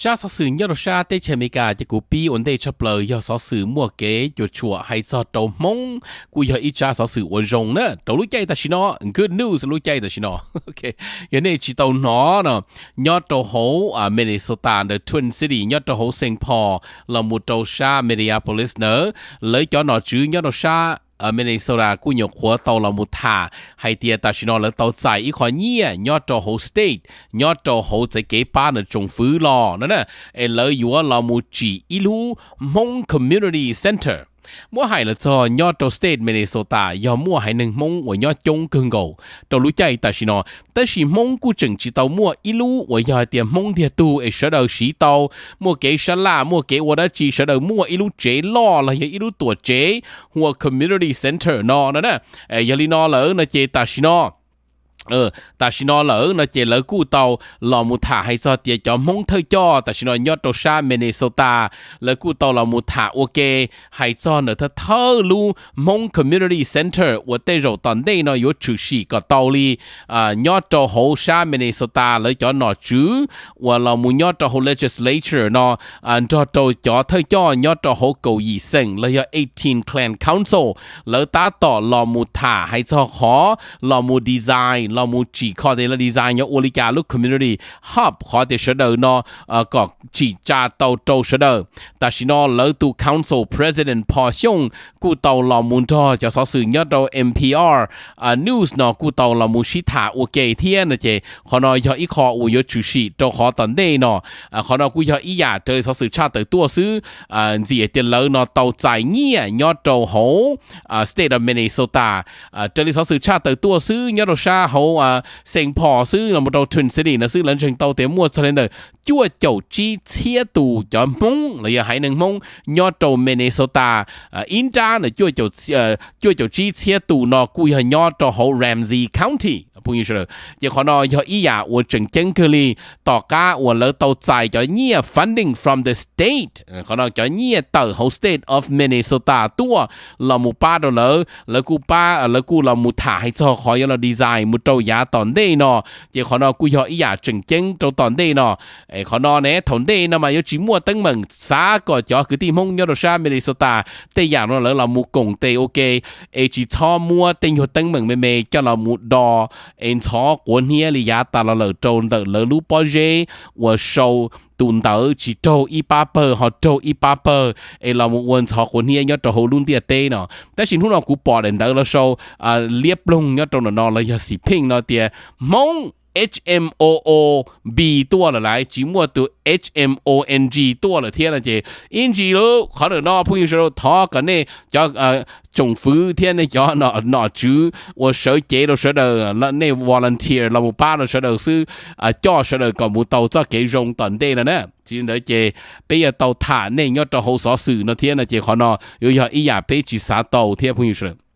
cha sở sử nhớ ra tê mì cả chỉ cụ ổn tê chấp lời do sở sử mua kế cho chùa hay do đầu mông cụ giờ sở sử ổn rồng nữa đầu lúc chạy ta xin nó good news lúc chạy ta xin nó ok giờ này chỉ tàu nó nè tàu hố Minnesota the Twin City nhớ tàu hố Saint là một tàu xa Minneapolis nữa lấy cho nó chữ nhớ ở ờ, Minnesota cú nhọc khóa tàu là một thả hay tia ta xin nói là tàu chạy ít khỏi nhia nhớ cho hồ state nhớ cho hồ chạy kế ba là trồng phứ lò nữa nè em lỡ yếu là một chỉ ilu mong community center mua hải là do nhỏ trâu state Minnesota do mua hải nâng mong của nhỏ chung cưng gầu trâu lũ chạy tại nó tại vì mong của chừng chỉ tàu mua ít lũ của giờ tiền mong thiệt tu ở sở đầu sĩ tàu mua kế sở là mua kế của đó chỉ sở đầu mua ít lũ chế lo là giờ ít lũ tuổi chế hoặc community center nó nè giờ li nó là chế tại nó ờ ta xin nói lỡ nó chỉ lỡ cú tàu lò một thả hay sao tiệt cho mong thơ cho ta xin nói nhớ đầu xa Minnesota lỡ cú tàu lò một thả ok hay cho nó thơ thơ lu mong community center của tây rồi tận đây nó yếu chủ sĩ có tàu li à nhớ đầu hồ xa Minnesota lỡ cho nó chứ và lò một nhớ đầu hồ legislature nó à cho đầu cho thơ cho nhớ đầu hồ cầu gì sinh lỡ 18 clan council lỡ ta tỏ lò một thả hay cho khó lò một design เรามูจีข้อเดลดีไซน์ยอวลิกาลูกคอมมูนิตี้ฮับข้อเดชเดอร์นอเอ่อก็จีจ่าเตาโตเชเดอร์แต่ชินอเลตู council president พอชงกูเตาลอมูนทอจะสอสื่อยอดเรา NPR อ่า news นอกูเตาลอมูชิถาโอเกเทียนนะเจขอนอยออีคออุยชูชีโตขอตอนเดนออ่าขอนอกูยออีหยาเจอสอสื่อชาติตัวซื้ออ่าเสียเตลนอเตาใจเงี้ยยอดเราโหอ่า state of Minnesota อ่าเจอสอสื่อชาติตัวซื้อยอดเราชาโห头啊，成婆是那么多全世界那是人全到点么子的，就九七切度要梦，那也还能梦，要到 Minnesota 啊，因家呢就九呃就九七切度呢，故意要到好 Ramsey County。朋友说，也可能要一呀，我整整个哩，大家我了都在叫你 funding from the state，可能叫你到好 state of Minnesota 多，那么巴到了，那古巴，那古那么他还做好要了 design，么 trâu giá tòn đây nọ chỉ khó nó cúi họ ý giả dạ chừng chân trâu tòn đây nọ ấy khó nó thằng đây nó mà yêu chỉ mua tăng mừng xá có cho cứ tìm mong nhớ đồ xa Minnesota tây giả nó lỡ là mua cùng tây ok chỉ cho mua tiền hồ tăng mừng mê cho là mua đò ấy cho của nia lý giá ta là lỡ trâu lỡ lũ bao giờ và sâu tụn tàu chỉ trâu y ba bờ họ trâu y ba bờ ấy là một quần họ của nia nhớ trâu hồ luôn tiệt tê à, nó แต่สิ่งที่เราคูปอดเดินเดินเราโชว์เลียบลงยอดตรงนั้นเราอย่าสิพิงเราเตียมง HMOOB 多了来，寂寞读 HMONG 多了天了姐，NG 咯，可能那朋友说他个呢叫呃政府天呢叫那那主，我手机都说的那那 volunteer 那么巴都说的是啊，叫说的个木到这给用短的了呢。chỉ nói chị bây giờ tàu thả nên nhớ cho hậu sở sự nó thiên là chị họ nó yêu giờ ý giả bây chỉ xả tàu thiên phong như